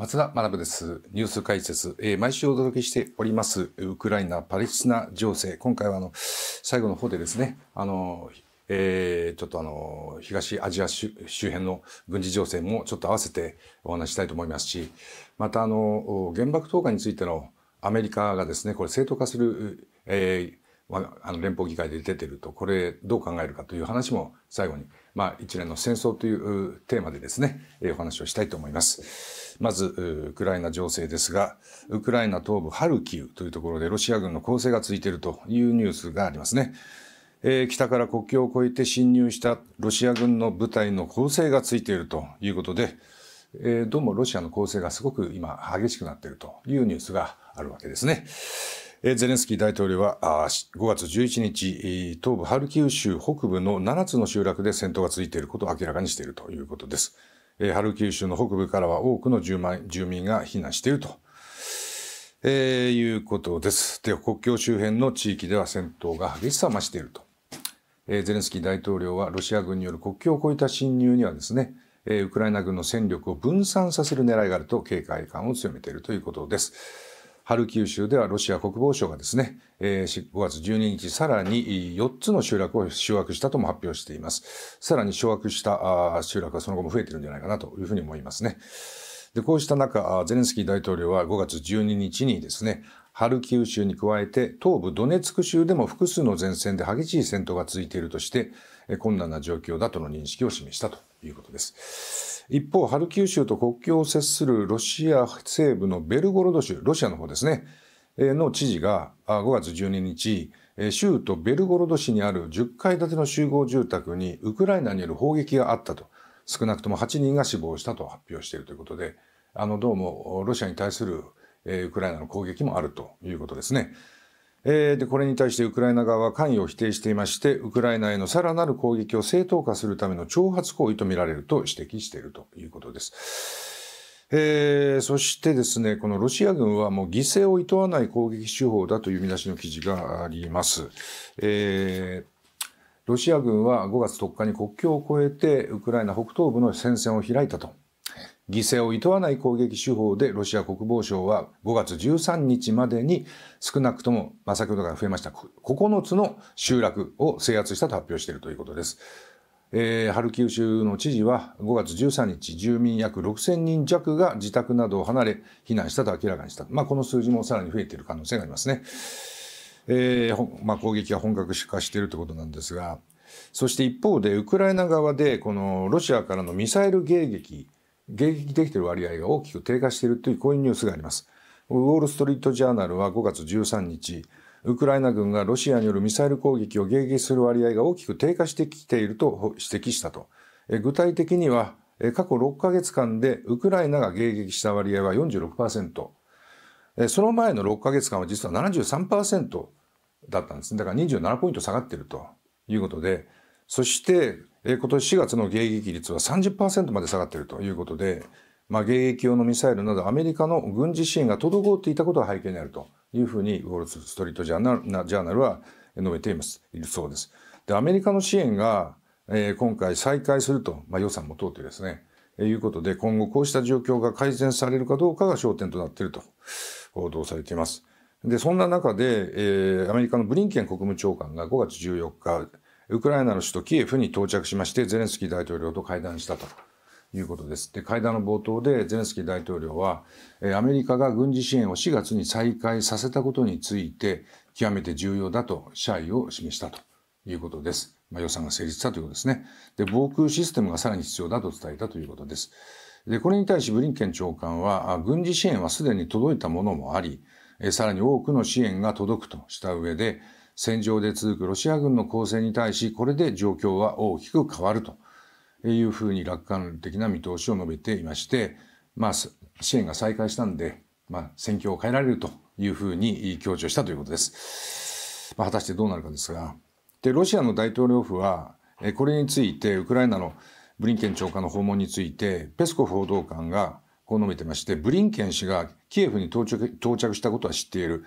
松田学です。ニュース解説、えー、毎週お届けしております、ウクライナ・パレスチナ情勢。今回は、あの、最後の方でですね、あの、えー、ちょっとあの、東アジア周辺の軍事情勢もちょっと合わせてお話したいと思いますし、また、あの、原爆投下についてのアメリカがですね、これ正当化する、えー、あの連邦議会で出てると、これどう考えるかという話も最後に、まあ一連の戦争というテーマでですね、お話をしたいと思います。まずウクライナ情勢ですがウクライナ東部ハルキウというところでロシア軍の攻勢が続いているというニュースがありますね、えー、北から国境を越えて侵入したロシア軍の部隊の攻勢が続いているということで、えー、どうもロシアの攻勢がすごく今激しくなっているというニュースがあるわけですね。ゼレンスキー大統領は5月11日、東部ハルキウ州北部の7つの集落で戦闘が続いていることを明らかにしているということです。ハルキウ州の北部からは多くの住民が避難していると、えー、いうことです。で、国境周辺の地域では戦闘が激しさを増していると。えー、ゼレンスキー大統領はロシア軍による国境を越えた侵入にはですね、えー、ウクライナ軍の戦力を分散させる狙いがあると警戒感を強めているということです。ハルキウ州ではロシア国防省がですね、5月12日、さらに4つの集落を掌握したとも発表しています。さらに掌握した集落はその後も増えてるんじゃないかなというふうに思いますね。で、こうした中、ゼレンスキー大統領は5月12日にですね、ハルキウ州に加えて東部ドネツク州でも複数の前線で激しい戦闘が続いているとして、困難な状況だとの認識を示したということです。一方、ハルキウ州と国境を接するロシア西部のベルゴロド州、ロシアの方ですね、の知事が5月12日、州都ベルゴロド市にある10階建ての集合住宅にウクライナによる砲撃があったと、少なくとも8人が死亡したと発表しているということで、あの、どうもロシアに対するウクライナの攻撃もあるということですね。えー、でこれに対してウクライナ側は関与を否定していましてウクライナへのさらなる攻撃を正当化するための挑発行為とみられると指摘しているということです。えー、そしてですね、このロシア軍はもう犠牲を厭わない攻撃手法だという見出しの記事があります。えーロシア軍は5月10日に国境を越えてウクライナ北東部の戦線を開いたと犠牲をいとわない攻撃手法でロシア国防省は5月13日までに少なくとも、まあ、先ほどから増えました9つの集落を制圧したと発表しているということです。えー、ハルキウ州の知事は5月13日住民約6000人弱が自宅などを離れ避難したと明らかにした、まあ、この数字もさらに増えている可能性がありますね、えーまあ、攻撃が本格化しているということなんですがそして一方でウクライナ側でこのロシアからのミサイル迎撃迎撃できている割合が大きく低下しているというこういうニュースがあります。ウォール・ストリート・ジャーナルは5月13日、ウクライナ軍がロシアによるミサイル攻撃を迎撃する割合が大きく低下してきていると指摘したと。具体的には、過去6ヶ月間でウクライナが迎撃した割合は46%。その前の6ヶ月間は実は73%だったんですね。だから27ポイント下がっているということで、そしてえ今年4月の迎撃率は30%まで下がっているということで、まあ、迎撃用のミサイルなどアメリカの軍事支援が滞っていたことが背景にあるというふうにウォール・ストリートジャーナルは述べていますいるそうです。でアメリカの支援が、え今回再開すると、まあ、予算も通ってですね、えいうことで今後こうした状況が改善されるかどうかが焦点となっていると報道されています。でそんな中で、えー、アメリカのブリンケン国務長官が5月14日ウクライナの首都キエフに到着しましてゼレンスキー大統領と会談したということです。で会談の冒頭でゼレンスキー大統領はアメリカが軍事支援を4月に再開させたことについて極めて重要だと謝意を示したということです。まあ、予算が成立したということですね。で防空システムがさらに必要だと伝えたということです。でこれに対しブリンケン長官は軍事支援はすでに届いたものもありさらに多くの支援が届くとした上で戦場で続くロシア軍の攻勢に対しこれで状況は大きく変わるというふうに楽観的な見通しを述べていまして、まあ、支援が再開したんで、まあ、戦況を変えられるというふうに強調したということです。まあ、果たしてどうなるかですがでロシアの大統領府はこれについてウクライナのブリンケン長官の訪問についてペスコフ報道官がこう述べてましてブリンケン氏がキエフに到着したことは知っている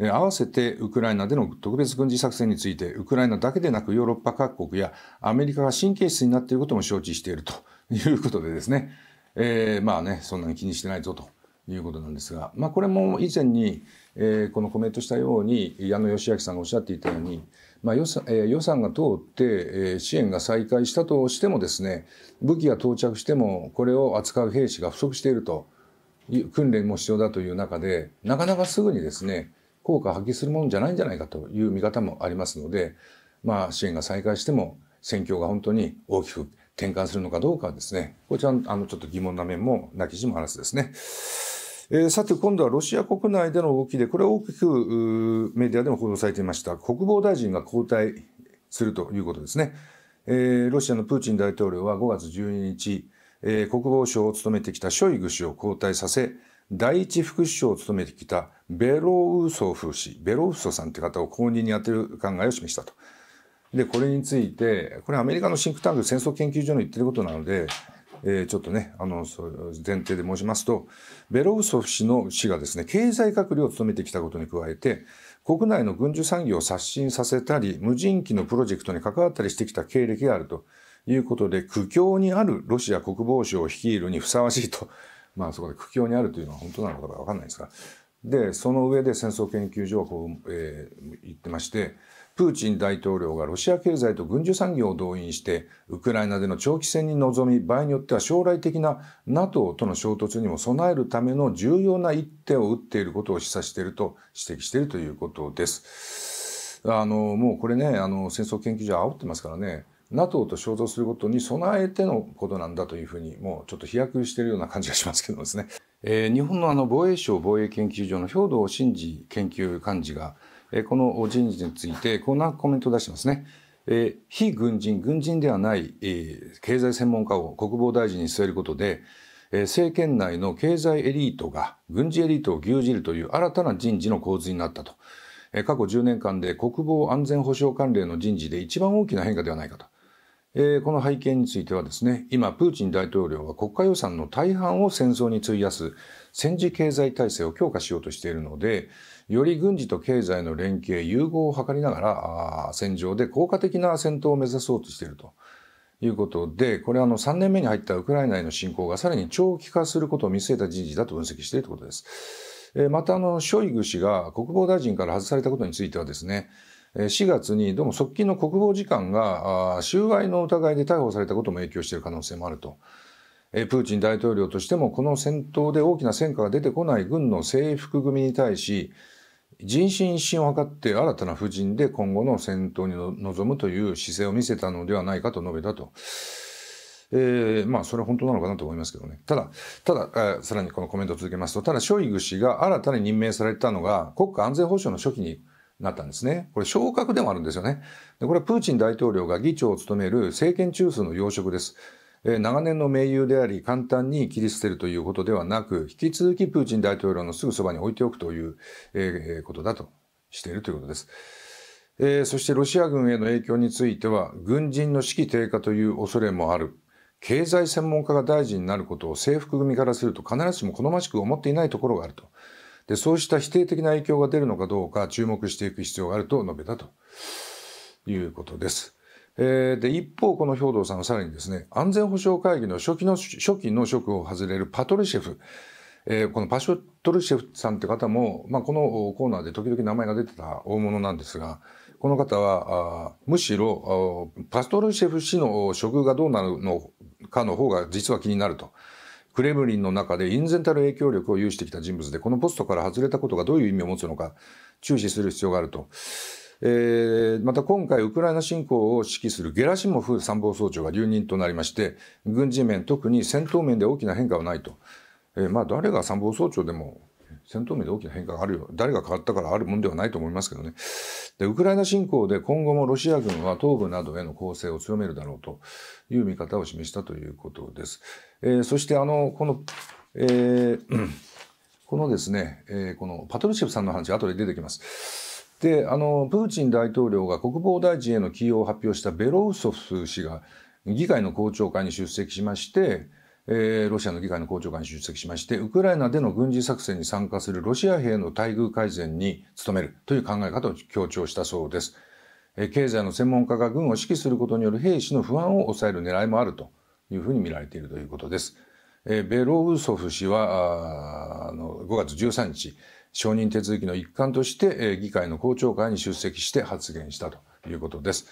え合わせてウクライナでの特別軍事作戦について、ウクライナだけでなくヨーロッパ各国やアメリカが神経質になっていることも承知していると いうことでですね、えー、まあね、そんなに気にしてないぞということなんですが、まあ、これも以前に、えー、このコメントしたように矢野義明さんがおっしゃっていたように、まあ予算えー、予算が通って、えー、支援が再開したとしてもですね武器が到着してもこれを扱う兵士が不足していると訓練も必要だという中でなかなかすぐにですね効果を発揮するものじゃないんじゃないかという見方もありますので、まあ、支援が再開しても戦況が本当に大きく転換するのかどうかはですね、こちらあのちょっと疑問な面もなきしも話すですね。えー、さて、今度はロシア国内での動きで、これは大きくメディアでも報道されていました、国防大臣が交代するということですね。えー、ロシアのプーチン大統領は5月12日、えー、国防省を務めてきたショイグ氏を交代させ、第一副首相を務めてきたベロウソフ氏ベロウソさんという方を公認に当てる考えを示したと。でこれについてこれアメリカのシンクタンク戦争研究所の言ってることなので、えー、ちょっとねあの前提で申しますとベロウソフ氏の氏がですね経済閣僚を務めてきたことに加えて国内の軍需産業を刷新させたり無人機のプロジェクトに関わったりしてきた経歴があるということで苦境にあるロシア国防省を率いるにふさわしいとまあそこで苦境にあるというのは本当なのか分かんないですがでその上で戦争研究所を、えー、言ってましてプーチン大統領がロシア経済と軍需産業を動員してウクライナでの長期戦に臨み場合によっては将来的な NATO との衝突にも備えるための重要な一手を打っていることを示唆していると指摘しているということです。あのもうこれねあの戦争研究所は煽ってますからね NATO と衝突することに備えてのことなんだというふうにもうちょっと飛躍しているような感じがしますけどですね。えー、日本のあの防衛省防衛研究所の兵頭慎治研究幹事が、えー、この人事についてこんなコメントを出してますね。えー、非軍人、軍人ではない、えー、経済専門家を国防大臣に据えることで、えー、政権内の経済エリートが軍事エリートを牛耳るという新たな人事の構図になったと。過去10年間で国防安全保障関連の人事で一番大きな変化ではないかと。えー、この背景についてはですね、今、プーチン大統領は国家予算の大半を戦争に費やす戦時経済体制を強化しようとしているので、より軍事と経済の連携、融合を図りながら、戦場で効果的な戦闘を目指そうとしているということで、これはあの3年目に入ったウクライナへの侵攻がさらに長期化することを見据えた人事だと分析しているということです。えー、また、あの、ショイグ氏が国防大臣から外されたことについてはですね、4月にどうも側近の国防次官が収賄の疑いで逮捕されたことも影響している可能性もあると。プーチン大統領としてもこの戦闘で大きな戦果が出てこない軍の制服組に対し人心一新を図って新たな布陣で今後の戦闘に臨むという姿勢を見せたのではないかと述べたと。えー、まあそれは本当なのかなと思いますけどね。ただ、ただ、えー、さらにこのコメントを続けますと、ただショイグ氏が新たに任命されたのが国家安全保障の初期になったんですね。これ昇格でもあるんですよね。でこれはプーチン大統領が議長を務める政権中枢の要職です。え長年の盟友であり簡単に切り捨てるということではなく引き続きプーチン大統領のすぐそばに置いておくという、えー、ことだとしているということです。えー、そしてロシア軍への影響については軍人の士気低下という恐れもある経済専門家が大臣になることを制服組からすると必ずしも好ましく思っていないところがあるとで、そうした否定的な影響が出るのかどうか注目していく必要があると述べたということです。えー、で、一方、この兵頭さんはさらにですね、安全保障会議の初期の、初期の職を外れるパトルシェフ、えー、このパショトルシェフさんって方も、まあ、このコーナーで時々名前が出てた大物なんですが、この方は、あむしろ、パストルシェフ氏の処遇がどうなるのかの方が実は気になると。クレムリンの中で隠然たる影響力を有してきた人物でこのポストから外れたことがどういう意味を持つのか注視する必要があると。えー、また今回ウクライナ侵攻を指揮するゲラシモフ参謀総長が留任となりまして軍事面特に戦闘面で大きな変化はないと、えー、まあ誰が参謀総長でも戦闘面で大きな変化があるよ誰が変わったからあるもんではないと思いますけどねでウクライナ侵攻で今後もロシア軍は東部などへの攻勢を強めるだろうという見方を示したということです。えー、そしてあのこの、えー、このですね、えー、このパトルシェフさんの話後で出てきます。であのプーチン大統領が国防大臣への起用を発表したベロウソフ氏が議会の公聴会に出席しましてえー、ロシアの議会の公聴会に出席しまして、ウクライナでの軍事作戦に参加するロシア兵の待遇改善に努めるという考え方を強調したそうです。えー、経済の専門家が軍を指揮することによる兵士の不安を抑える狙いもあるというふうに見られているということです。えー、ベロウソフ氏は、あの5月13日、承認手続きの一環として、えー、議会の公聴会に出席して発言したということです。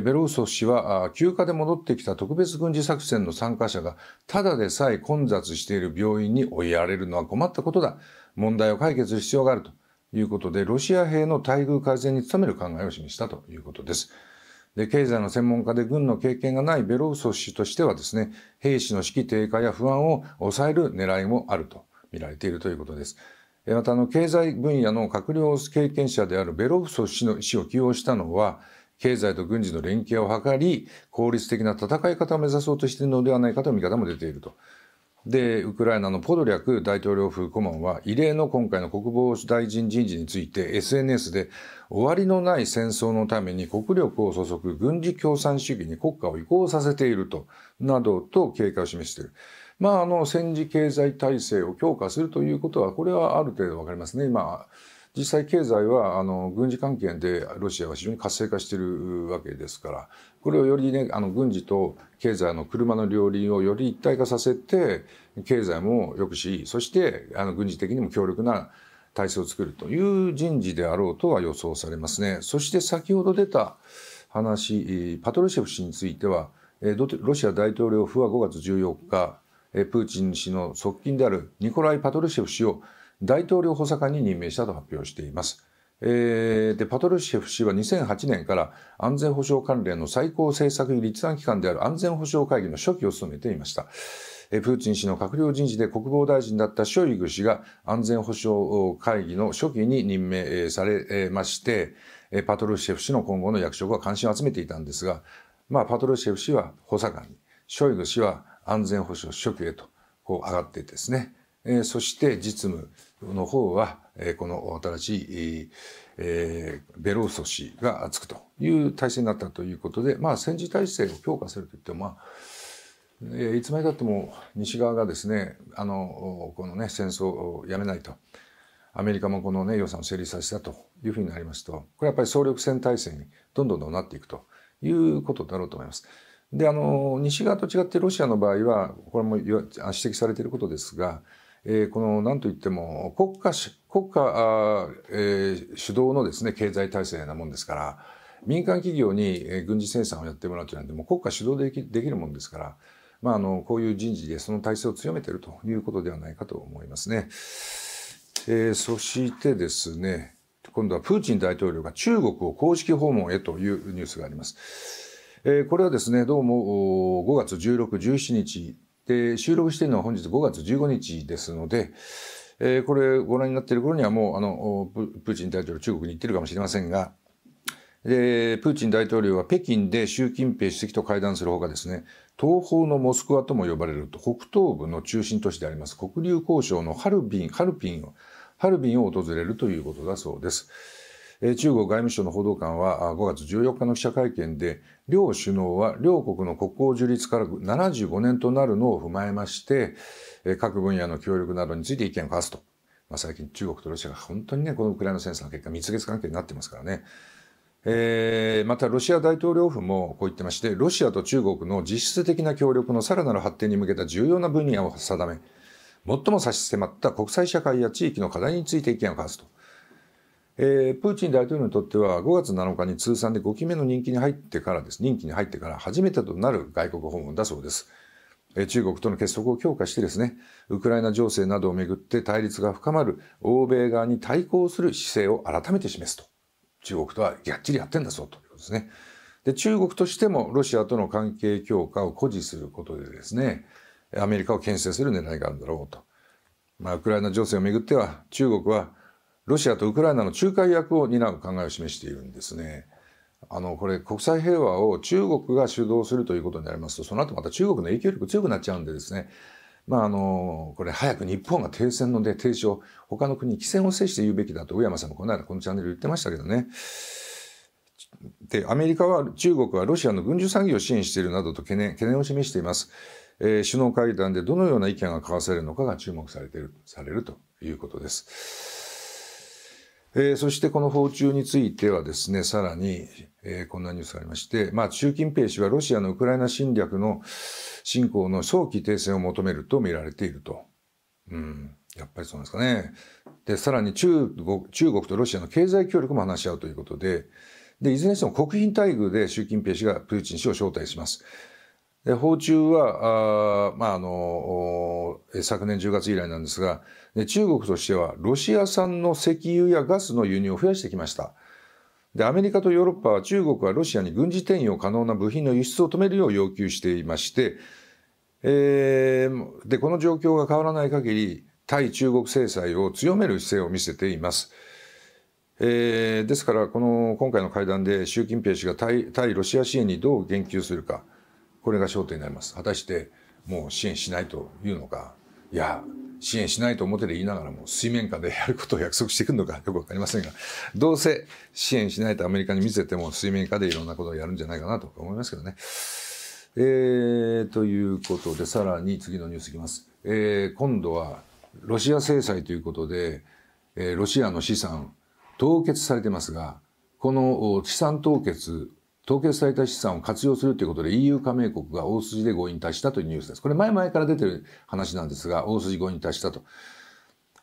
ベロウソフ氏は休暇で戻ってきた特別軍事作戦の参加者がただでさえ混雑している病院に追いやれるのは困ったことだ問題を解決する必要があるということでロシア兵の待遇改善に努める考えを示したということです。で経済の専門家で軍の経験がないベロウソフ氏としてはですね兵士の士気低下や不安を抑える狙いもあると見られているということです。またあの経済分野の閣僚経験者であるベロフソ氏の氏を起用したのは経済と軍事の連携を図り、効率的な戦い方を目指そうとしているのではないかという見方も出ていると。で、ウクライナのポドリャク大統領府顧問は、異例の今回の国防大臣人事について SNS で、終わりのない戦争のために国力を注ぐ軍事共産主義に国家を移行させていると、などと警戒を示している。まあ、あの、戦時経済体制を強化するということは、これはある程度わかりますね。今、まあ実際経済はあの軍事関係でロシアは非常に活性化しているわけですからこれをよりねあの軍事と経済の車の両輪をより一体化させて経済も良くしそしてあの軍事的にも強力な体制を作るという人事であろうとは予想されますね。そして先ほど出た話パトルシェフ氏についてはロシア大統領府は5月14日プーチン氏の側近であるニコライ・パトルシェフ氏を大統領補佐官に任命したと発表しています。えー、でパトルシェフ氏は2008年から安全保障関連の最高政策立案機関である安全保障会議の初期を務めていました。プーチン氏の閣僚人事で国防大臣だったショイグ氏が安全保障会議の初期に任命されまして、パトルシェフ氏の今後の役職は関心を集めていたんですが、まあ、パトルシェフ氏は補佐官に、ショイグ氏は安全保障初期へとこう上がってですね、えそして実務の方は、えこの新しい、えー、ベローソ氏がつくという体制になったということで、まあ、戦時体制を強化するといっても、まあえいつまでたっても西側がですねあのこのね戦争をやめないとアメリカもこのね予算を成立させたというふうになりますとこれはやっぱり総力戦体制にどんどんどんなっていくということだろうと思います。であの西側と違ってロシアの場合はこれも指摘されていることですがえー、このなんといっても国家し国家、あ、えー、主導のですね経済体制なもんですから民間企業に、えー、軍事生産をやってもらうというのはもう国家主導できできるもんですから、まあ、あのこういう人事でその体制を強めているということではないかと思いますね。えー、そしてですね今度はプーチン大統領が中国を公式訪問へというニュースがあります。えー、これはですねどうも5月16、17日で収録しているのは本日5月15日ですので、えー、これご覧になっている頃にはもうあのプーチン大統領中国に行ってるかもしれませんがでプーチン大統領は北京で習近平主席と会談するほかですね東方のモスクワとも呼ばれると北東部の中心都市であります黒竜交渉のハルビンハルピンをハルビンを訪れるということだそうです。中国外務省の報道官は5月14日の記者会見で両首脳は両国の国交樹立から75年となるのを踏まえまして、各分野の協力などについて意見を交わすと。まあ、最近中国とロシアが本当にね、このウクライナ戦争の結果、蜜月関係になってますからね。えー、またロシア大統領府もこう言ってまして、ロシアと中国の実質的な協力のさらなる発展に向けた重要な分野を定め、最も差し迫った国際社会や地域の課題について意見を交わすと。えー、プーチン大統領にとっては5月7日に通算で5期目の任期に入ってからです任期に入ってから初めてとなる外国訪問だそうです。中国との結束を強化してですね、ウクライナ情勢などをめぐって対立が深まる欧米側に対抗する姿勢を改めて示すと。中国とはがっちりやってんだぞということですね。で、中国としてもロシアとの関係強化を誇示することでですね、アメリカを牽制する狙いがあるんだろうと。まあ、ウクライナ情勢をめぐっては中国はロシアとウクライナの仲介役を担う考えを示しているんですね。あのこれ国際平和を中国が主導するということになりますとその後また中国の影響力強くなっちゃうんでですねまああのこれ早く日本が停戦ので停止を他の国に規制を制して言うべきだと上山さんもこの間このチャンネル言ってましたけどね。でアメリカは中国はロシアの軍需産業を支援しているなどと懸念懸念を示しています、えー、首脳会談でどのような意見が交わされるのかが注目されているされるということです。えー、そしてこの訪中についてはですね、さらに、えー、こんなニュースがありまして、まあ、習近平氏はロシアのウクライナ侵略の侵攻の早期停戦を求めると見られていると。うん。やっぱりそうなんですかね。で、さらに中国、中国とロシアの経済協力も話し合うということで、で、いずれにしても国賓待遇で習近平氏がプーチン氏を招待します。訪中は、あまあ、あの、昨年10月以来なんですが、中国としてはロシア産の石油やガスの輸入を増やしてきました。で、アメリカとヨーロッパは中国はロシアに軍事転用可能な部品の輸出を止めるよう要求していまして、えー、で、この状況が変わらない限り、対中国制裁を強める姿勢を見せています。えー、ですから、この今回の会談で習近平氏が対ロシア支援にどう言及するか。これが焦点になります。果たしてもう支援しないというのか、いや、支援しないと表で言いながらも水面下でやることを約束してくるのか よくわかりませんが、どうせ支援しないとアメリカに見せても水面下でいろんなことをやるんじゃないかなと思いますけどね。えー、ということで、さらに次のニュースいきます。えー、今度はロシア制裁ということで、えー、ロシアの資産凍結されてますが、この資産凍結凍結された資産を活用するということで EU 加盟国が大筋で合意に達したというニュースです。これ前々から出てる話なんですが、大筋合意に達したと。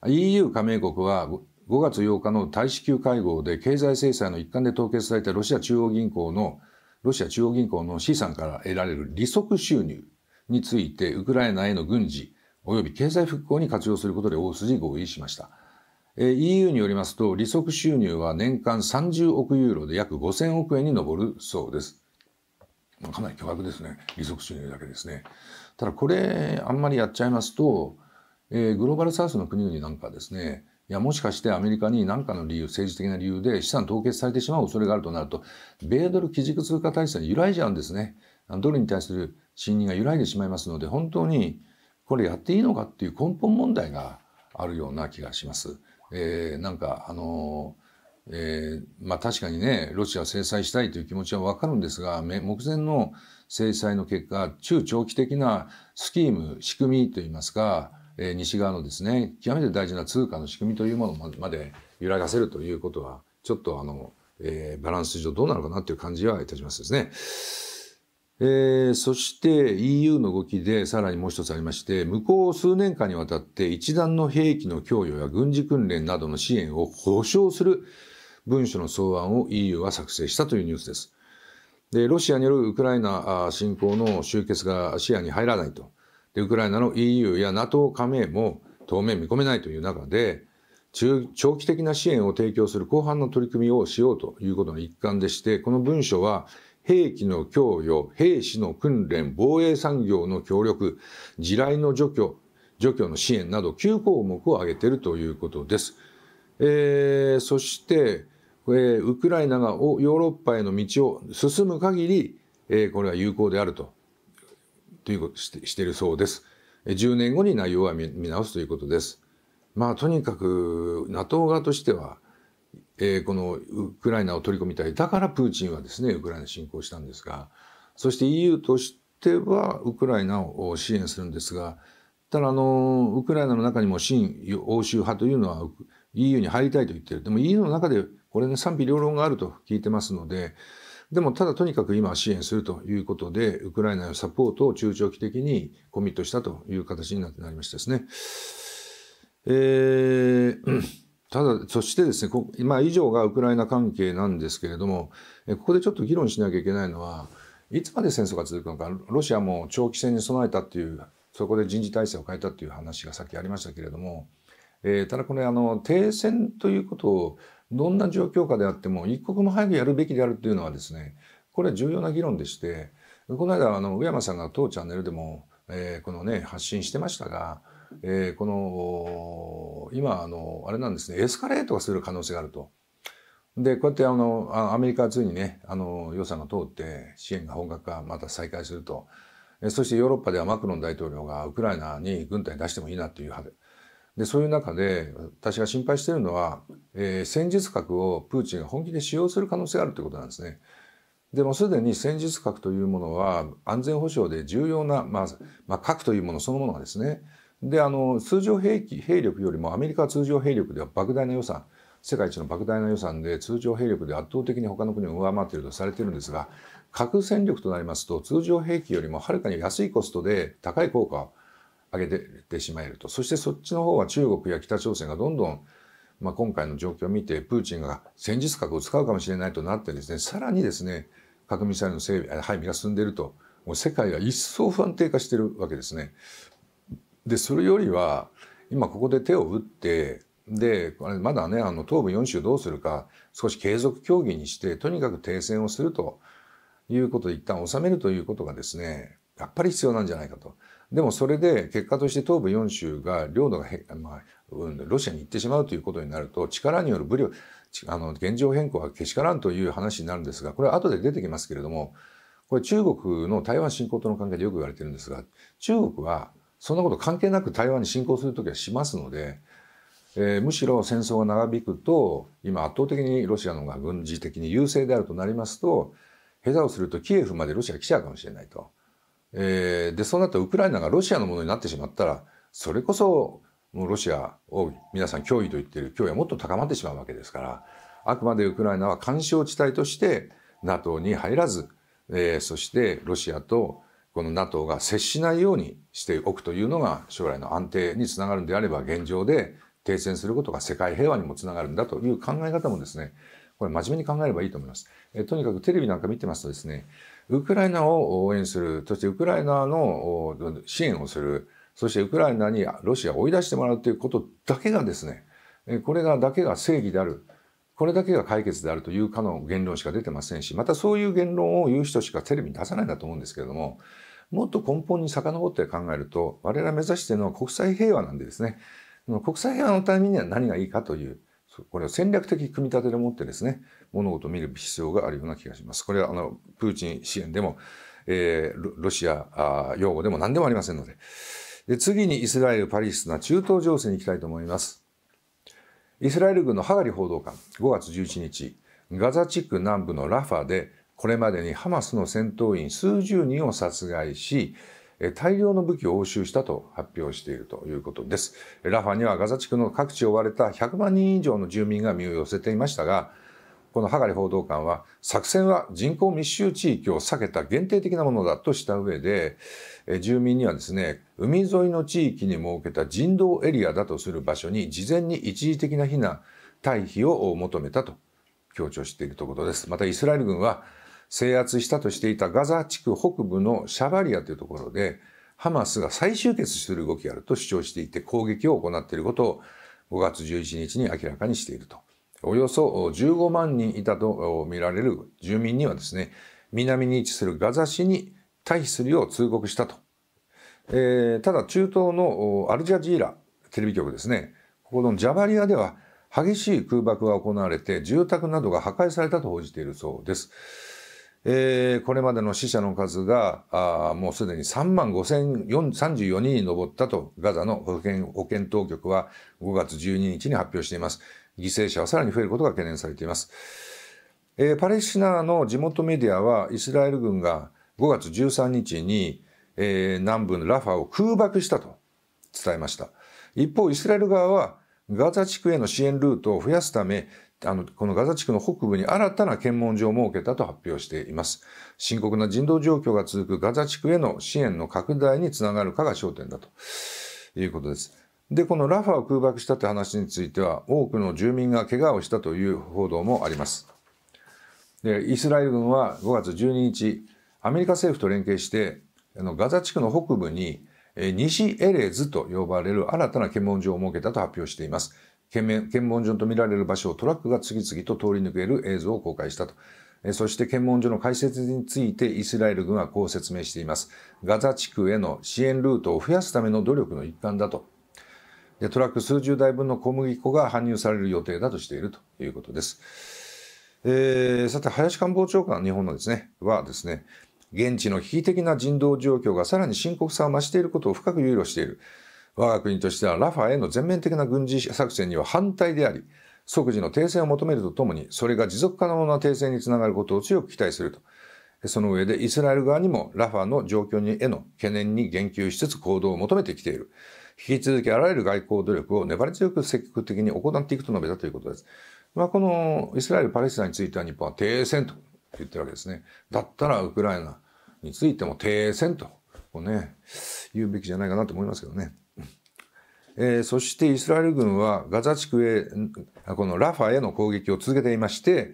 EU 加盟国は5月8日の大使級会合で経済制裁の一環で凍結されたロシア中央銀行のロシア中央銀行の資産から得られる利息収入についてウクライナへの軍事及び経済復興に活用することで大筋合意しました。EU によりますと、利息収入は年間30億ユーロで約5000億円に上るそうです。かなり巨額ですね。利息収入だけですね。ただこれ、あんまりやっちゃいますと、えー、グローバルサウスの国々なんかですね、いや、もしかしてアメリカに何かの理由、政治的な理由で資産凍結されてしまう恐れがあるとなると、米ドル基軸通貨体制に揺らいじゃうんですね。ドルに対する信任が揺らいでしまいますので、本当にこれやっていいのかっていう根本問題があるような気がします。えー、なんかあのー、えー、まあ、確かにねロシアを制裁したいという気持ちは分かるんですが目前の制裁の結果中長期的なスキーム仕組みといいますか、えー、西側のですね極めて大事な通貨の仕組みというものまで揺らがせるということはちょっとあの、えー、バランス上どうなのかなという感じはいたしますですね。えー、そして EU の動きでさらにもう一つありまして、向こう数年間にわたって一段の兵器の供与や軍事訓練などの支援を保障する文書の草案を EU は作成したというニュースです。で、ロシアによるウクライナ侵攻の終結が視野に入らないと。で、ウクライナの EU や NATO 加盟も当面見込めないという中で、中長期的な支援を提供する後半の取り組みをしようということの一環でして、この文書は兵器の供与、兵士の訓練、防衛産業の協力、地雷の除去、除去の支援など9項目を挙げているということです。えー、そして、えー、ウクライナがヨーロッパへの道を進む限り、えー、これは有効であるとということしてしているそうです。10年後に内容は見直すということです。まあとにかく NATO 側としてはえー、このウクライナを取り込みたいだからプーチンはですねウクライナ侵攻したんですがそして EU としてはウクライナを支援するんですがただあのウクライナの中にも親欧州派というのは EU に入りたいと言ってるでも EU の中でこれね賛否両論があると聞いてますのででもただとにかく今支援するということでウクライナのサポートを中長期的にコミットしたという形になりましたですね。えーただ、そしてですね、今、まあ、以上がウクライナ関係なんですけれども、ここでちょっと議論しなきゃいけないのは、いつまで戦争が続くのか、ロシアも長期戦に備えたっていう、そこで人事体制を変えたっていう話がさっきありましたけれども、えー、ただこれ、あの、停戦ということを、どんな状況下であっても、一刻も早くやるべきであるというのはですね、これは重要な議論でして、この間、あの、上山さんが当チャンネルでも、えー、このね、発信してましたが、えー、この今あのあれなんですねエスカレートがする可能性があると。でこうやってあのアメリカはついにねあの予算が通って支援が本格化また再開するとそしてヨーロッパではマクロン大統領がウクライナに軍隊出してもいいなという派ででそういう中で私が心配しているのは、えー、戦術核をプーチンが本気で使用する可能性があるということなんですね。でもすでに戦術核というものは安全保障で重要な、まあまあ、核というものそのものがですねであの通常兵器兵力よりもアメリカは通常兵力では莫大な予算世界一の莫大な予算で通常兵力で圧倒的に他の国を上回っているとされているんですが核戦力となりますと通常兵器よりもはるかに安いコストで高い効果を上げててしまえるとそしてそっちの方は中国や北朝鮮がどんどん、まあ、今回の状況を見てプーチンが戦術核を使うかもしれないとなってですねさらにですね核ミサイルの整備配備が進んでいるともう世界が一層不安定化しているわけですね。でそれよりは今ここで手を打ってでまだねあの東部4州どうするか少し継続協議にしてとにかく停戦をするということで一旦収めるということがですねやっぱり必要なんじゃないかと。でもそれで結果として東部4州が領土がへ、まあ、ロシアに行ってしまうということになると力による武力あの現状変更はけしからんという話になるんですがこれは後で出てきますけれどもこれ中国の台湾侵攻との関係でよく言われてるんですが中国はそんなこと関係なく台湾に侵攻する時はしますので、えー、むしろ戦争が長引くと今圧倒的にロシアの方が軍事的に優勢であるとなりますと下手をするとキエフまでロシア来ちゃうかもしれないと。えー、でそうなったらウクライナがロシアのものになってしまったらそれこそもうロシアを皆さん脅威と言ってる脅威はもっと高まってしまうわけですからあくまでウクライナは干渉地帯として NATO に入らず、えー、そしてロシアとこの NATO が接しないようにしておくというのが将来の安定につながるんであれば現状で停戦することが世界平和にもつながるんだという考え方もですねこれ真面目に考えればいいと思います。えとにかくテレビなんか見てますとですね、ウクライナを応援する、そしてウクライナの支援をする、そしてウクライナにロシアを追い出してもらうということだけがですね、これがだけが正義である、これだけが解決であるというかの言論しか出てませんし、またそういう言論を言う人しかテレビに出さないんだと思うんですけれども、もっと根本に遡って考えると、我々目指しているのは国際平和なんでですね、国際平和のためには何がいいかという、これを戦略的組み立てでもってですね、物事を見る必要があるような気がします。これはあの、プーチン支援でも、えー、ロシア用語でも何でもありませんので。で次にイスラエル・パリスナ中東情勢に行きたいと思います。イスラエル軍のハガリ報道官、5月11日、ガザ地区南部のラファでこれまでにハマスの戦闘員数十人を殺害し、大量の武器を押収したと発表しているということです。ラファにはガザ地区の各地を追われた100万人以上の住民が身を寄せていましたが、このハガリ報道官は、作戦は人口密集地域を避けた限定的なものだとした上で、住民にはですね、海沿いの地域に設けた人道エリアだとする場所に事前に一時的な避難、退避を求めたと強調しているということです。またイスラエル軍は、制圧したとしていたガザ地区北部のシャバリアというところでハマスが再集結する動きがあると主張していて攻撃を行っていることを5月11日に明らかにしていると。およそ15万人いたと見られる住民にはですね、南に位置するガザ市に退避するよう通告したと。えー、ただ中東のアルジャジーラテレビ局ですね、ここのジャバリアでは激しい空爆が行われて住宅などが破壊されたと報じているそうです。えー、これまでの死者の数があもうすでに3万5034人に上ったとガザの保健保健当局は5月12日に発表しています。犠牲者はさらに増えることが懸念されています。えー、パレスチナの地元メディアはイスラエル軍が5月13日に、えー、南部のラファを空爆したと伝えました。一方、イスラエル側はガザ地区への支援ルートを増やすためあの、このガザ地区の北部に新たな検問所を設けたと発表しています。深刻な人道状況が続くガザ地区への支援の拡大につながるかが焦点だということです。で、このラファを空爆したという話については、多くの住民が怪我をしたという報道もあります。で、イスラエル軍は5月12日、アメリカ政府と連携して、あのガザ地区の北部に、西エレズと呼ばれる新たな検問所を設けたと発表しています。検問所とみられる場所をトラックが次々と通り抜ける映像を公開したと。そして検問所の開設についてイスラエル軍はこう説明しています。ガザ地区への支援ルートを増やすための努力の一環だと。でトラック数十台分の小麦粉が搬入される予定だとしているということです。えー、さて、林官房長官、日本のですね、はですね、現地の危機的な人道状況がさらに深刻さを増していることを深く憂慮している。我が国としてはラファへの全面的な軍事作戦には反対であり、即時の停戦を求めるとともに、それが持続可能な停戦につながることを強く期待すると。その上で、イスラエル側にもラファの状況にへの懸念に言及しつつ行動を求めてきている。引き続きあらゆる外交努力を粘り強く積極的に行っていくと述べたということです。まあ、このイスラエル・パレスチナについては日本は停戦と言ってるわけですね。だったらウクライナについても停戦と、ね、言うべきじゃないかなと思いますけどね。えー、そしてイスラエル軍はガザ地区へ、このラファへの攻撃を続けていまして、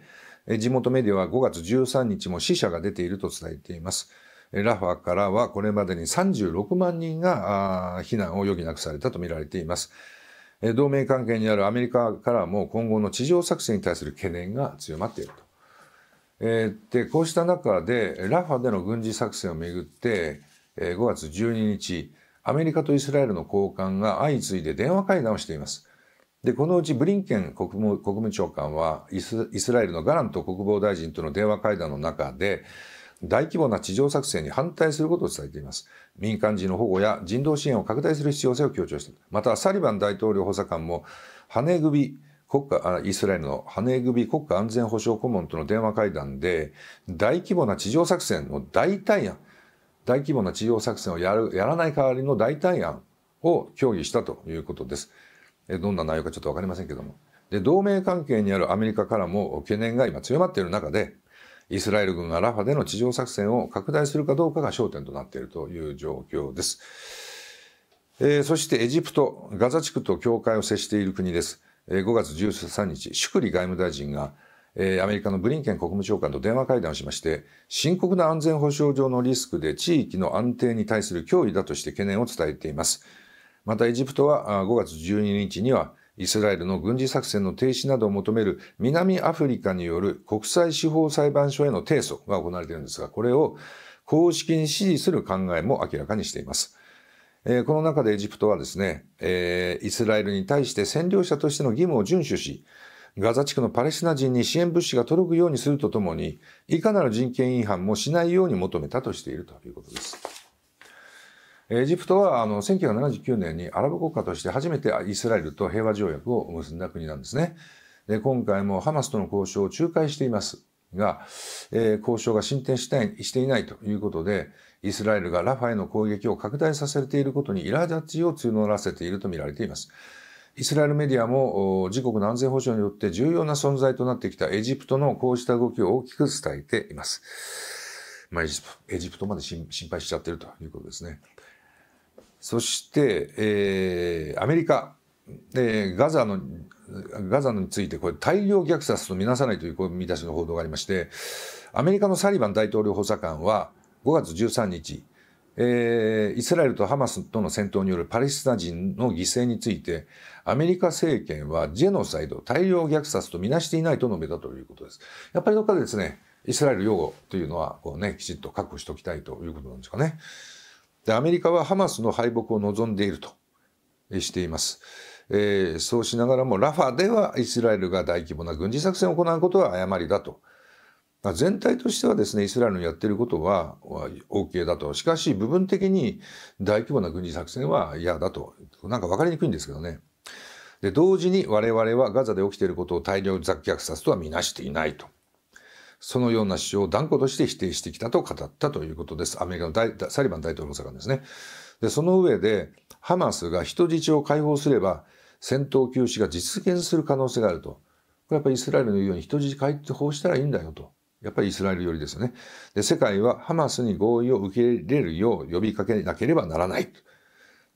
地元メディアは5月13日も死者が出ていると伝えています。ラファからはこれまでに36万人が避難を余儀なくされたとみられています。同盟関係にあるアメリカからも今後の地上作戦に対する懸念が強まっていると。えでこうした中でラファでの軍事作戦をめぐって5月12日アメリカとイスラエルの高官が相次いで電話会談をしています。で、このうちブリンケン国務国務長官はイス、イスラエルのガラント国防大臣との電話会談の中で、大規模な地上作戦に反対することを伝えています。民間人の保護や人道支援を拡大する必要性を強調している。また、サリバン大統領補佐官も、羽首国家、イスラエルの羽首国家安全保障顧問との電話会談で、大規模な地上作戦の代替案、大規模な地上作戦をやるやらない代わりの代替案を協議したということです。どんな内容かちょっと分かりませんけども。で同盟関係にあるアメリカからも懸念が今強まっている中でイスラエル軍がラファでの地上作戦を拡大するかどうかが焦点となっているという状況です。えー、そしてエジプト、ガザ地区と境界を接している国です。え5月13日、シュクリ外務大臣がアメリカのブリンケン国務長官と電話会談をしまして、深刻な安全保障上のリスクで地域の安定に対する脅威だとして懸念を伝えています。またエジプトは5月12日には、イスラエルの軍事作戦の停止などを求める南アフリカによる国際司法裁判所への提訴が行われているんですが、これを公式に支持する考えも明らかにしています。えー、この中でエジプトはですね、えー、イスラエルに対して占領者としての義務を遵守し、ガザ地区のパレスチナ人に支援物資が届くようにするとともに、いかなる人権違反もしないように求めたとしているということです。エジプトはあの1979年にアラブ国家として初めてイスラエルと平和条約を結んだ国なんですね。で今回もハマスとの交渉を仲介していますが、えー、交渉が進展してしていないということで、イスラエルがラファへの攻撃を拡大させていることに苛立ちを募らせているとみられています。イスラエルメディアも自国の安全保障によって重要な存在となってきたエジプトのこうした動きを大きく伝えています。まあ、エジプトエジプトまで心配しちゃってるということですね。そして、えー、アメリカ、えー、ガザのガザについてこれ大量虐殺と見なさないという見出しの報道がありましてアメリカのサリバン大統領補佐官は5月13日えー、イスラエルとハマスとの戦闘によるパレスチナ人の犠牲について、アメリカ政権はジェノサイド、大量虐殺とみなしていないと述べたということです。やっぱりどっかでですね、イスラエル擁護というのは、こうね、きちっと確保しておきたいということなんですかね。で、アメリカはハマスの敗北を望んでいるとしています。えー、そうしながらも、ラファではイスラエルが大規模な軍事作戦を行うことは誤りだと。全体としてはですね、イスラエルのやってることは OK だと。しかし、部分的に大規模な軍事作戦は嫌だと。なんか分かりにくいんですけどね。で、同時に我々はガザで起きていることを大量虐殺とは見なしていないと。そのような主張を断固として否定してきたと語ったということです。アメリカのサリバン大統領補佐官ですね。で、その上で、ハマスが人質を解放すれば、戦闘休止が実現する可能性があると。これやっぱりイスラエルの言うように人質解放したらいいんだよと。やっぱりイスラエル寄りですよね。で、世界はハマスに合意を受け入れるよう呼びかけなければならない。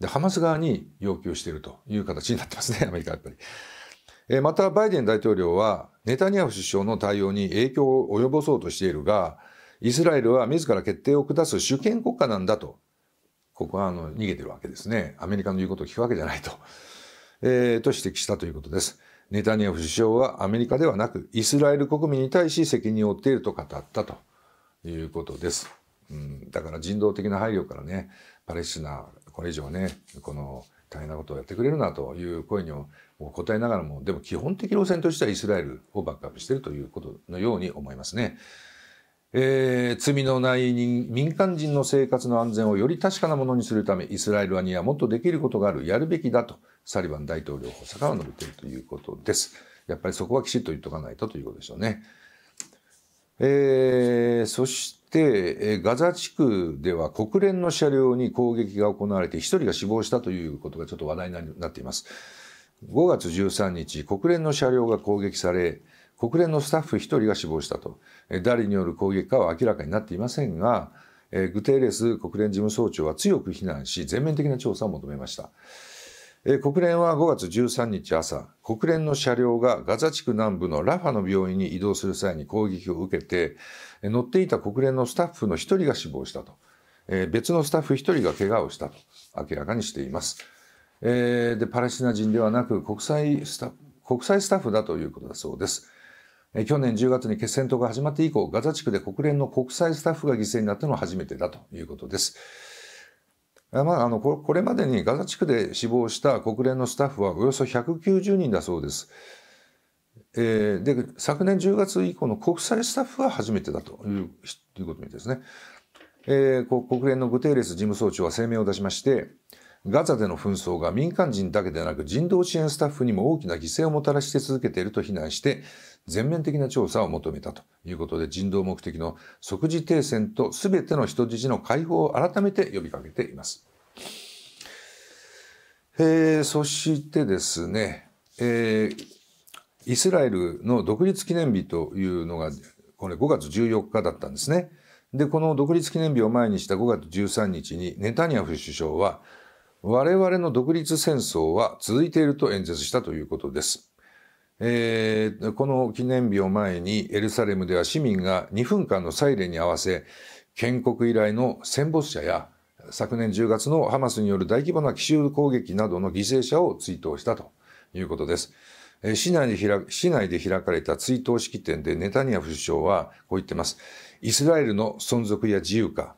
で、ハマス側に要求しているという形になってますね、アメリカやっぱり。えまた、バイデン大統領は、ネタニヤフ首相の対応に影響を及ぼそうとしているが、イスラエルは自ら決定を下す主権国家なんだと、ここはあの逃げてるわけですね。アメリカの言うことを聞くわけじゃないと、えー、と指摘したということです。ネタニヤフ首相はアメリカではなくイスラエル国民に対し責任を負っていると語ったということです。うん、だから人道的な配慮からねパレスチナこれ以上ねこの大変なことをやってくれるなという声にも答えながらもでも基本的路線としてはイスラエルをバックアップしているということのように思いますね。えー、罪のない人民間人の生活の安全をより確かなものにするためイスラエルはにはもっとできることがあるやるべきだとサリバン大統領補佐官は述べているということです。やっぱりそこはきちっと言っとかないとということでしょうね。えー、そして、ガザ地区では国連の車両に攻撃が行われて1人が死亡したということがちょっと話題になっています。5月13日、国連の車両が攻撃され、国連のスタッフ1人が死亡したと。誰による攻撃かは明らかになっていませんが、グテーレス国連事務総長は強く非難し、全面的な調査を求めました。国連は5月13日朝、国連の車両がガザ地区南部のラファの病院に移動する際に攻撃を受けて、乗っていた国連のスタッフの1人が死亡したと、別のスタッフ1人が怪我をしたと明らかにしています。でパレスチナ人ではなく国際スタッフ国際スタッフだということだそうです。去年10月に決戦闘が始まって以降、ガザ地区で国連の国際スタッフが犠牲になったのは初めてだということです。まあ、あのこれまでにガザ地区で死亡した国連のスタッフはおよそ190人だそうです。えー、で昨年10月以降の国際スタッフは初めてだという,、いうことですね、えー、国連のグテーレス事務総長は声明を出しましてガザでの紛争が民間人だけでなく人道支援スタッフにも大きな犠牲をもたらして続けていると非難して全面的な調査を求めたということで人道目的の即時停戦と全ての人質の解放を改めて呼びかけています。えー、そしてですね、えー、イスラエルの独立記念日というのがこれ5月14日だったんですね。でこの独立記念日を前にした5月13日にネタニヤフ首相は我々の独立戦争は続いていると演説したということです。えー、この記念日を前にエルサレムでは市民が2分間のサイレンに合わせ建国以来の戦没者や昨年10月のハマスによる大規模な奇襲攻撃などの犠牲者を追悼したということです。市内で開市内で開かれた追悼式典でネタニヤフ首相はこう言ってます。イスラエルの存続や自由か、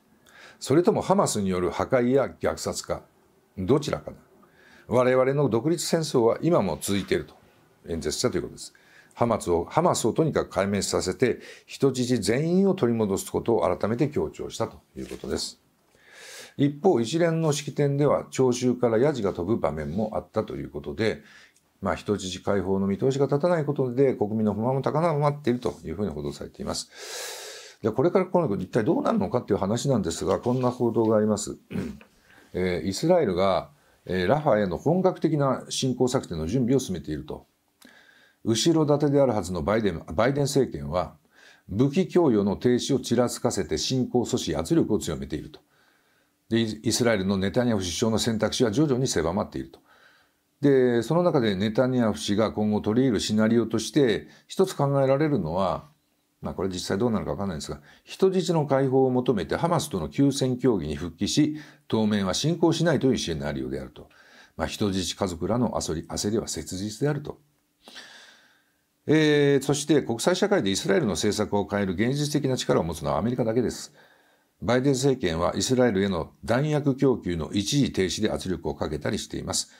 それともハマスによる破壊や虐殺か、どちらかだ我々の独立戦争は今も続いていると演説したということですハマスをハマスをとにかく解明させて人質全員を取り戻すことを改めて強調したということです一方一連の式典では聴衆からヤジが飛ぶ場面もあったということでまあ、人質解放の見通しが立たないことで国民の不満も高まっているというふうに報道されています。でこれからこの一体どうなるのかという話なんですが、こんな報道があります。えー、イスラエルが、えー、ラファへの本格的な侵攻策定の準備を進めていると後ろ盾であるはずのバイデンバイデン政権は武器供与の停止をちらつかせて侵攻阻止圧力を強めているとでイスラエルのネタニヤフ首相の選択肢は徐々に狭まっているとでその中でネタニヤフ氏が今後取り入るシナリオとして一つ考えられるのはまあこれ実際どうなるかわかんないんですが、人質の解放を求めてハマスとの休戦協議に復帰し、当面は侵攻しないという支あナようであると。まあ人質家族らの焦りは切実であると。えー、そして国際社会でイスラエルの政策を変える現実的な力を持つのはアメリカだけです。バイデン政権はイスラエルへの弾薬供給の一時停止で圧力をかけたりしています。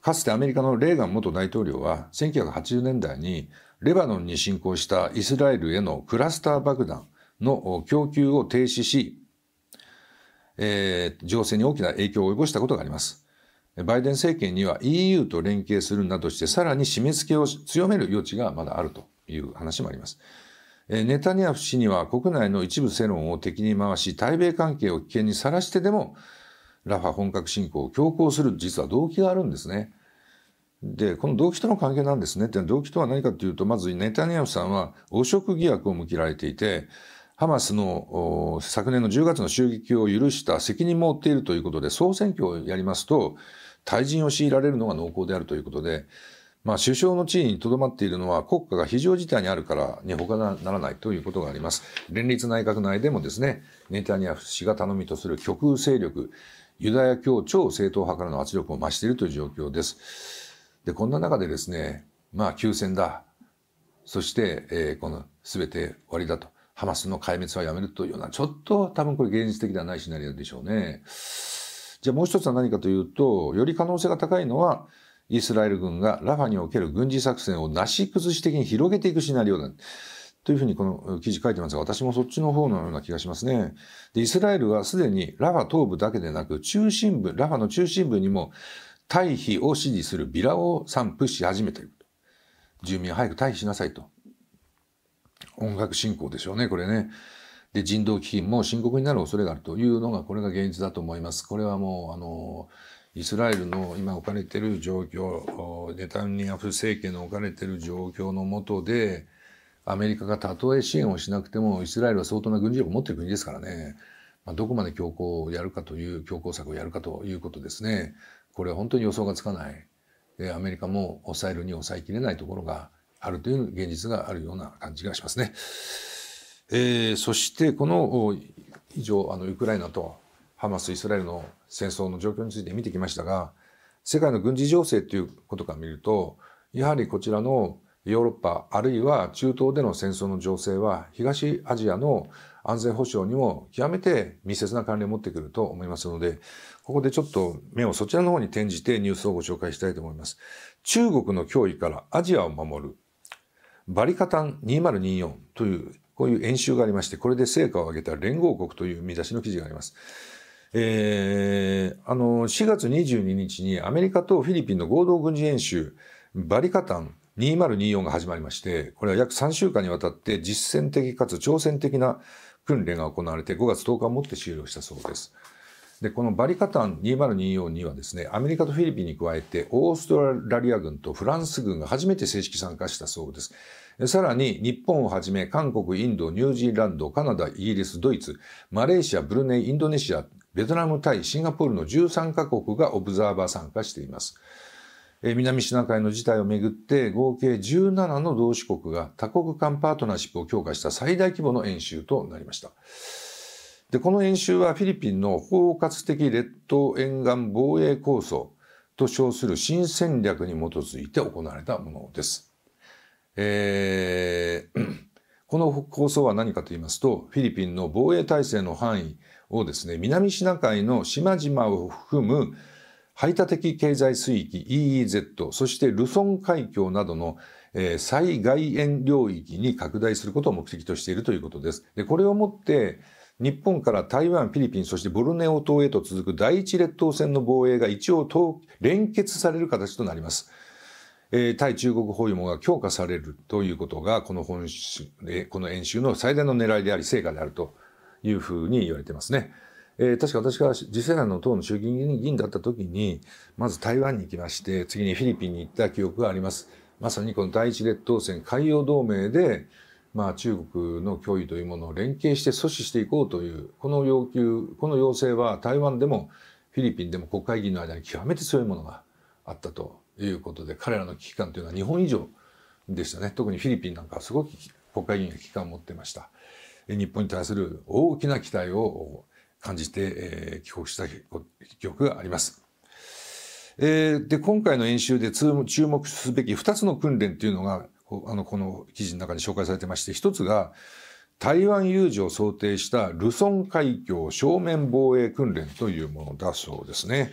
かつてアメリカのレーガン元大統領は1980年代にレバノンに侵攻したイスラエルへのクラスター爆弾の供給を停止し、えー、情勢に大きな影響を及ぼしたことがあります。バイデン政権には EU と連携するなどしてさらに締め付けを強める余地がまだあるという話もあります。ネタニヤフ氏には国内の一部世論を敵に回し対米関係を危険にさらしてでもラファ本格侵攻を強行する実は動機があるんですね。で、この動機との関係なんですねって動機とは何かというと、まずネタニヤフさんは汚職疑惑を向けられていて、ハマスの昨年の10月の襲撃を許した責任も負っているということで、総選挙をやりますと、退陣を強いられるのが濃厚であるということで、まあ、首相の地位にとどまっているのは国家が非常事態にあるからに他ならないということがあります。連立内閣内でもですね、ネタニヤフ氏が頼みとする極右勢力、ユダヤ教超正統派からの圧力を増しているという状況です。で、こんな中でですね、まあ休戦だ。そして、えー、この全て終わりだと。ハマスの壊滅はやめるというような、ちょっと多分これ現実的ではないシナリオでしょうね。じゃあもう一つは何かというと、より可能性が高いのは、イスラエル軍がラファにおける軍事作戦をなし崩し的に広げていくシナリオだ。というふうにこの記事書いてますが、私もそっちの方のような気がしますね。で、イスラエルはすでにラファ東部だけでなく、中心部、ラファの中心部にも退避を支持するビラを散布し始めている住民は早く退避しなさいと音楽侵攻でしょうねこれねで人道危機も深刻になる恐れがあるというのがこれが現実だと思いますこれはもうあのイスラエルの今置かれてる状況ネタニヤフ政権の置かれてる状況の下でアメリカがたとえ支援をしなくてもイスラエルは相当な軍事力を持ってる国ですからね、まあ、どこまで強硬をやるかという強硬策をやるかということですねこれは本当に予想がつかないアメリカも抑えるに抑えきれないところがあるという現実があるような感じがしますね。えー、そしてこの以上あのウクライナとハマスイスラエルの戦争の状況について見てきましたが世界の軍事情勢ということから見るとやはりこちらのヨーロッパあるいは中東での戦争の情勢は東アジアの安全保障にも極めて密接な関連を持ってくると思いますのでここでちょっと目をそちらの方に転じてニュースをご紹介したいと思います。中国の脅威からアジアを守るバリカタン2024というこういう演習がありまして、これで成果を上げた連合国という見出しの記事があります。えー、あの、4月22日にアメリカとフィリピンの合同軍事演習、バリカタン2024が始まりまして、これは約3週間にわたって実践的かつ挑戦的な訓練が行われて5月10日をもって終了したそうです。でこのバリカタン2024にはですねアメリカとフィリピンに加えてオーストラリア軍とフランス軍が初めて正式参加したそうですさらに日本をはじめ韓国インドニュージーランドカナダイギリスドイツマレーシアブルネイインドネシアベトナムタイシンガポールの13カ国がオブザーバー参加しています南シナ海の事態をめぐって合計17の同志国が多国間パートナーシップを強化した最大規模の演習となりました。でこの演習はフィリピンの包括的列島沿岸防衛構想と称する新戦略に基づいて行われたものです。えー、この構想は何かと言いますとフィリピンの防衛体制の範囲をですね南シナ海の島々を含む排他的経済水域 EEZ そしてルソン海峡などの、え最外縁領域に拡大することを目的としているということです。でこれをもって日本から台湾、フィリピン、そしてボルネオ島へと続く第一列島線の防衛が一応連結される形となります。えー、対中国包囲網が強化されるということがこの本州、えー、この演習の最大の狙いであり成果であるというふうに言われてますね。えー、確か私が次世代の党の衆議院議員だった時にまず台湾に行きまして次にフィリピンに行った記憶があります。まさにこの第一列島線海洋同盟でまあ、中国の脅威というものを連携して阻止していこうというこの要求この要請は台湾でもフィリピンでも国会議員の間に極めて強いものがあったということで彼らの危機感というのは日本以上でしたね特にフィリピンなんかはすごく国会議員が危機感を持っていました日本に対する大きな期待を感じて、えー、帰国した記憶があります。えー、で今回の演習で注目すべき2つの訓練というのがあのこの記事の中に紹介されてまして一つが台湾有事を想定したルソン海峡正面防衛訓練というものだそうですね。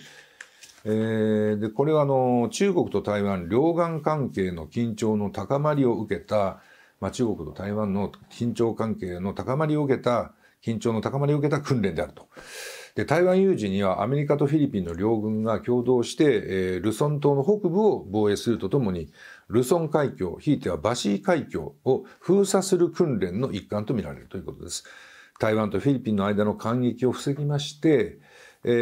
えー、でこれはあの中国と台湾両岸関係の緊張の高まりを受けた、まあ、中国と台湾の緊張関係の高まりを受けた緊張の高まりを受けた訓練であると。で台湾有事にはアメリカとフィリピンの両軍が共同して、えー、ルソン島の北部を防衛するとともにルソン海峡、ひいてはバシー海峡を封鎖する訓練の一環とみられるということです。台湾とフィリピンの間の間撃を防ぎまして、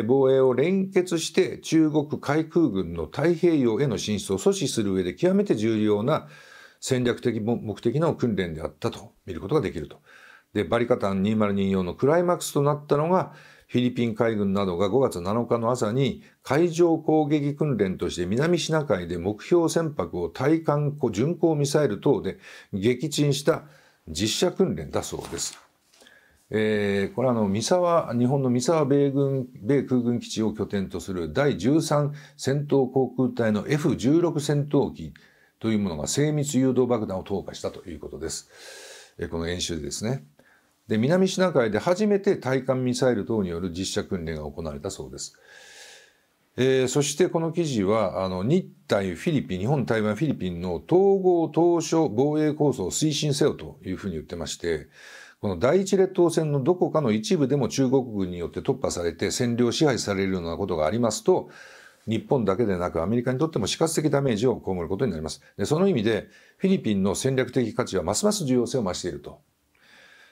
防衛を連結して中国海空軍の太平洋への進出を阻止する上で極めて重要な戦略的目的の訓練であったと見ることができると。で、バリカタン2024のクライマックスとなったのが、フィリピン海軍などが5月7日の朝に海上攻撃訓練として南シナ海で目標船舶を対艦巡航ミサイル等で撃沈した実射訓練だそうです。えー、これはあの三沢日本の三沢米軍米空軍基地を拠点とする第13戦闘航空隊の F16 戦闘機というものが精密誘導爆弾を投下したということです。えー、この演習でですね。で南シナ海で初めて対艦ミサイル等による実射訓練が行われたそうです。えー、そしてこの記事はあの日台フィリピン日本台湾フィリピンの統合当初防衛構想を推進せよというふうに言ってましてこの第一列島線のどこかの一部でも中国軍によって突破されて占領支配されるようなことがありますと日本だけでなくアメリカにとっても死活的ダメージを被ることになります。でその意味でフィリピンの戦略的価値はますます重要性を増していると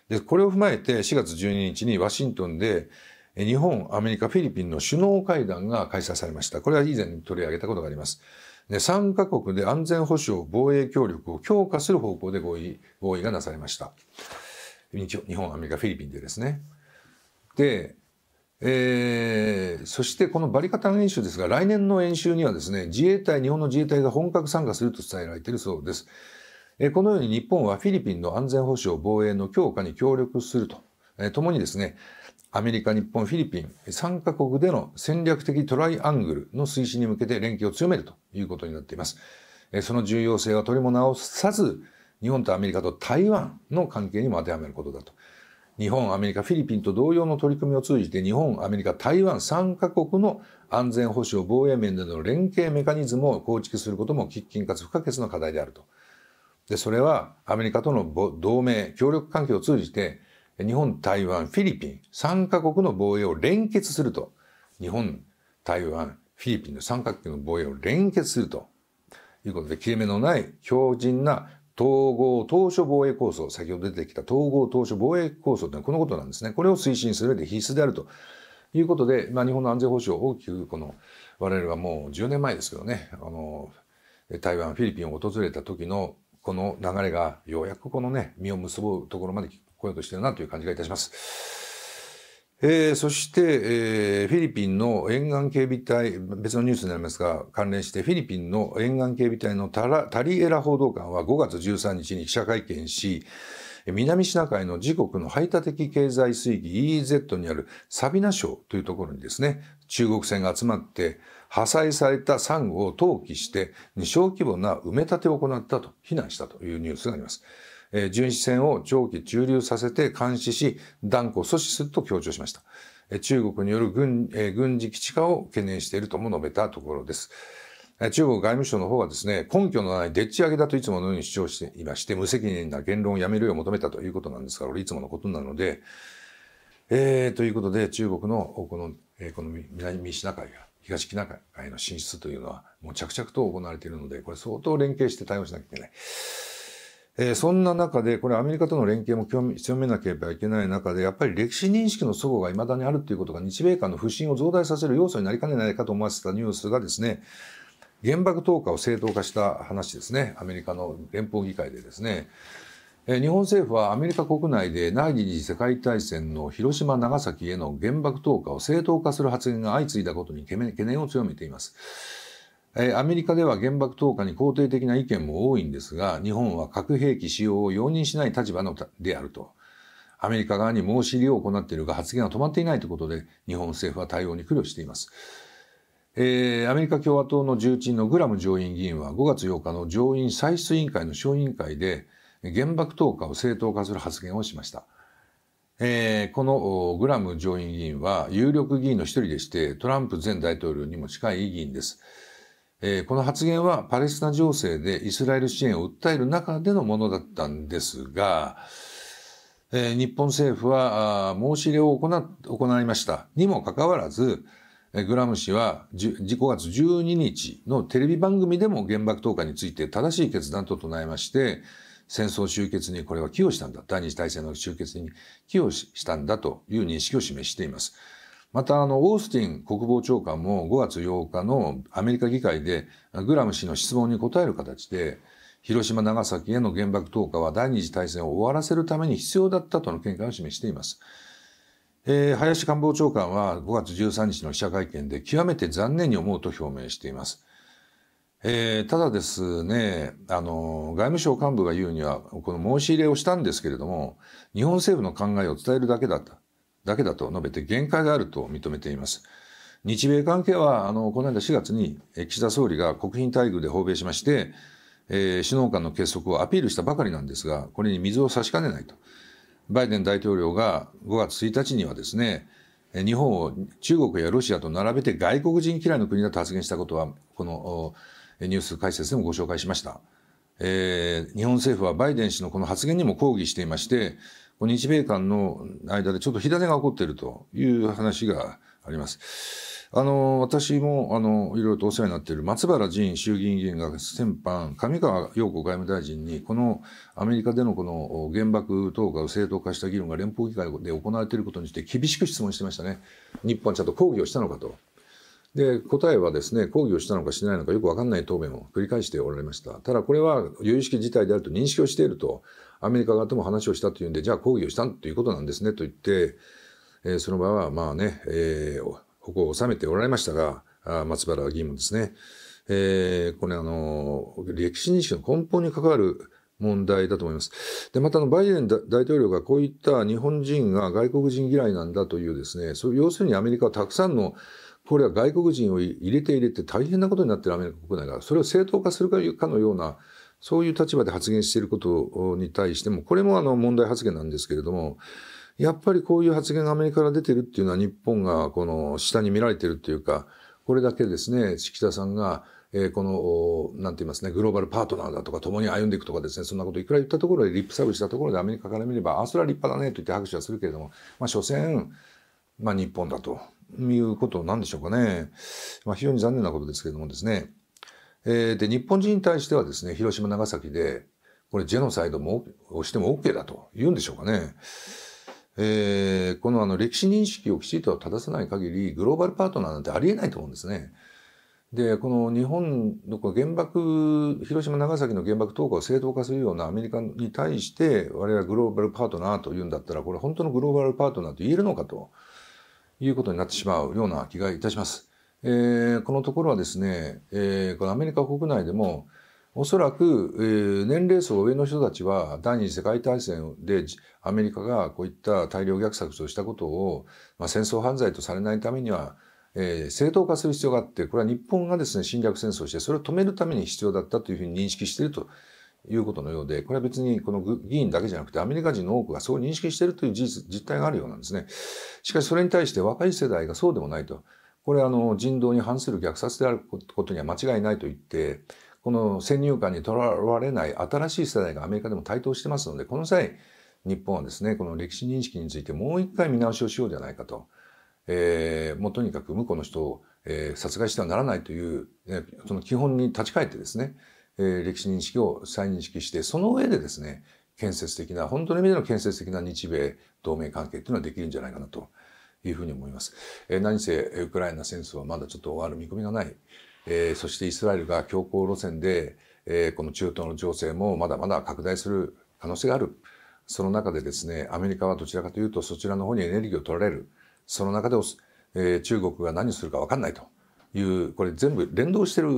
で、これを踏まえて4月12日にワシントンで日本、アメリカ、フィリピンの首脳会談が開催されました。これは以前取り上げたことがあります。で3カ国で安全保障、防衛協力を強化する方向で合意、合意がなされました。日本、アメリカ、フィリピンでですね。で、えー、そしてこのバリカタン演習ですが、来年の演習にはですね、自衛隊、日本の自衛隊が本格参加すると伝えられているそうです。このように日本はフィリピンの安全保障防衛の強化に協力すると、ともにですね、アメリカ、日本、フィリピン3カ国での戦略的トライアングルの推進に向けて連携を強めるということになっています。その重要性は取りも直さず、日本とアメリカと台湾の関係にも当てはめることだと。日本、アメリカ、フィリピンと同様の取り組みを通じて、日本、アメリカ、台湾3カ国の安全保障、防衛面での連携メカニズムを構築することも喫緊かつ不可欠な課題であると。で、それはアメリカとの同盟、協力関係を通じて、日本、台湾、フィリピン、3カ国の防衛を連結すると。日本、台湾、フィリピンの3角国の防衛を連結すると。いうことで、切れ目のない強靭な統合当初防衛構想、先ほど出てきた統合当初防衛構想というのはこのことなんですね。これを推進する上で必須であるということで、まあ、日本の安全保障を大きくこの我々はもう10年前ですけどね、あの台湾、フィリピンを訪れた時のこの流れがようやくこのね、実を結ぶところまで来ようとしてるなという感じがいたします。えー、そして、えー、フィリピンの沿岸警備隊、別のニュースになりますが、関連して、フィリピンの沿岸警備隊のタラタリエラ報道官は5月13日に記者会見し、南シナ海の自国の排他的経済水域 EEZ にあるサビナ省というところにですね、中国船が集まって、破砕されたサンゴを投棄して小規模な埋め立てを行ったと非難したというニュースがあります。えー、巡視船を長期駐留させて監視し断固阻止すると強調しました。えー、中国による軍えー、軍事基地化を懸念しているとも述べたところです。中国外務省の方はですね、根拠のないでっち上げだといつものように主張していまして、無責任な言論をやめるよう求めたということなんですが、これいつものことなので、えー、ということで中国のこの、えー、この南シナ海が東シナ海の進出というのはもう着々と行われているのでこれ相当連携して対応しなきゃいけない。えー、そんな中で、これアメリカとの連携も強めなければいけない中で、やっぱり歴史認識の齟齬が未だにあるということが日米間の不信を増大させる要素になりかねないかと思わせたニュースがですね、原爆投下を正当化した話ですね、アメリカの連邦議会でですね、日本政府はアメリカ国内で第二次世界大戦の広島長崎への原爆投下を正当化する発言が相次いだことに懸念を強めていますアメリカでは原爆投下に肯定的な意見も多いんですが日本は核兵器使用を容認しない立場のであるとアメリカ側に申し入れを行っているが発言は止まっていないということで日本政府は対応に苦慮していますえー、アメリカ共和党の重鎮のグラム上院議員は5月8日の上院歳出委員会の小委員会で原爆投下を正当化する発言をしました。えー、このグラム上院議員は有力議員の一人でしてトランプ前大統領にも近い議員です。えー、この発言はパレスチナ情勢でイスラエル支援を訴える中でのものだったんですが、えー、日本政府は申し入れを行行いました。にもかかわらず、グラム氏は5月12日のテレビ番組でも原爆投下について正しい決断と唱えまして、戦争終結にこれは寄与したんだ。第二次大戦の終結に寄与したんだという認識を示しています。また、あの、オースティン国防長官も5月8日のアメリカ議会でグラム氏の質問に答える形で、広島、長崎への原爆投下は第二次大戦を終わらせるために必要だったとの見解を示しています。えー、林官房長官は5月13日の記者会見で極めて残念に思うと表明しています。えー、ただですね、あの、外務省幹部が言うには、この申し入れをしたんですけれども、日本政府の考えを伝えるだけだった、だけだと述べて限界があると認めています。日米関係は、あの、この間4月に岸田総理が国賓待遇で訪米しまして、えー、首脳間の結束をアピールしたばかりなんですが、これに水を差しかねないと。バイデン大統領が5月1日にはですね、日本を中国やロシアと並べて外国人嫌いの国だと発言したことは、このニュース解説でもご紹介しました。えー、日本政府はバイデン氏のこの発言にも抗議していまして、日米間の間でちょっと火種が起こっているという話があります。あの、私も、あの、いろいろとお世話になっている松原仁衆議院議員が先般、上川陽子外務大臣に、このアメリカでのこの原爆投下を正当化した議論が連邦議会で行われていることにして厳しく質問してましたね。日本はちゃんと抗議をしたのかと。で答えはですね抗議をしたのかしないのかよく分かんない答弁を繰り返しておられましたただこれは由々しき事態であると認識をしているとアメリカ側とも話をしたというんでじゃあ抗議をしたということなんですねと言って、えー、その場はまあね、えー、こを収めておられましたが松原議員もですね、えー、これあの歴史認識の根本に関わる問題だと思います。で、またのバイデン大統領がこういった日本人が外国人嫌いなんだというですね、そう要するにアメリカはたくさんのこれは外国人を入れて入れて大変なことになっているアメリカ国内が、それを正当化するかのような、そういう立場で発言していることに対しても、これもあの問題発言なんですけれども、やっぱりこういう発言がアメリカから出てるっていうのは日本がこの下に見られてるっていうか、これだけですね、敷田さんが、えー、この、なんて言いますね、グローバルパートナーだとか、共に歩んでいくとかですね、そんなこといくら言ったところで、リップサービスしたところでアメリカから見れば、あ、それは立派だねと言って拍手はするけれども、まあ、所詮、まあ、日本だと。いうことなんでしょうかね。まあ、非常に残念なことですけれどもですね。えー、で、日本人に対してはですね、広島、長崎で、これジェノサイドもをしても OK だと言うんでしょうかね。えー、このあの歴史認識をきちんと正さない限り、グローバルパートナーなんてありえないと思うんですね。で、この日本の原爆、広島、長崎の原爆投下を正当化するようなアメリカに対して、我々グローバルパートナーというんだったら、これ本当のグローバルパートナーと言えるのかと。いうことになってしまうような気がいたします。えー、このところはですね、えー、このアメリカ国内でも、おそらく、えー、年齢層上の人たちは第二次世界大戦でアメリカがこういった大量虐殺をしたことを、まあ、戦争犯罪とされないためには、えー、正当化する必要があって、これは日本がですね、侵略戦争をして、それを止めるために必要だったというふうに認識しているということのようで、これは別にこの議員だけじゃなくてアメリカ人の多くがそう認識しているという事実、実態があるようなんですね。しかしそれに対して若い世代がそうでもないと。これはあの人道に反する虐殺であることには間違いないと言って、この先入観にとらわれない新しい世代がアメリカでも台頭してますので、この際、日本はですね、この歴史認識についてもう一回見直しをしようじゃないかと。えー、もうとにかく向こうの人を、えー、殺害してはならないという、えー、その基本に立ち返ってですね、え歴史認識を再認識して、その上でですね、建設的な、本当の意味での建設的な日米同盟関係というのはできるんじゃないかなというふうに思います。え何せ、ウクライナ戦争はまだちょっと終わる見込みがない。えそしてイスラエルが強硬路線で、えこの中東の情勢もまだまだ拡大する可能性がある。その中でですね、アメリカはどちらかというとそちらの方にエネルギーを取られる。その中で、え中国が何するか分かんないという、これ全部連動してる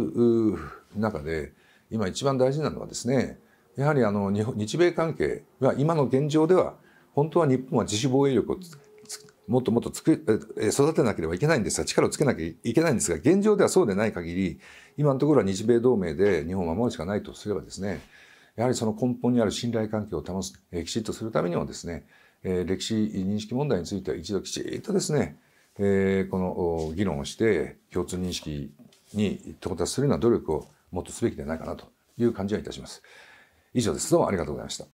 中で、今一番大事なのはですねやはりあの日米関係は今の現状では本当は日本は自主防衛力をもっともっと育てなければいけないんですが力をつけなきゃいけないんですが現状ではそうでない限り今のところは日米同盟で日本を守るしかないとすればですねやはりその根本にある信頼関係を保つきちっとするためにもですね歴史認識問題については一度きちっとですねこの議論をして共通認識に到達するような努力をもっとすべきではないかなという感じはいたします。以上です。どうもありがとうございました。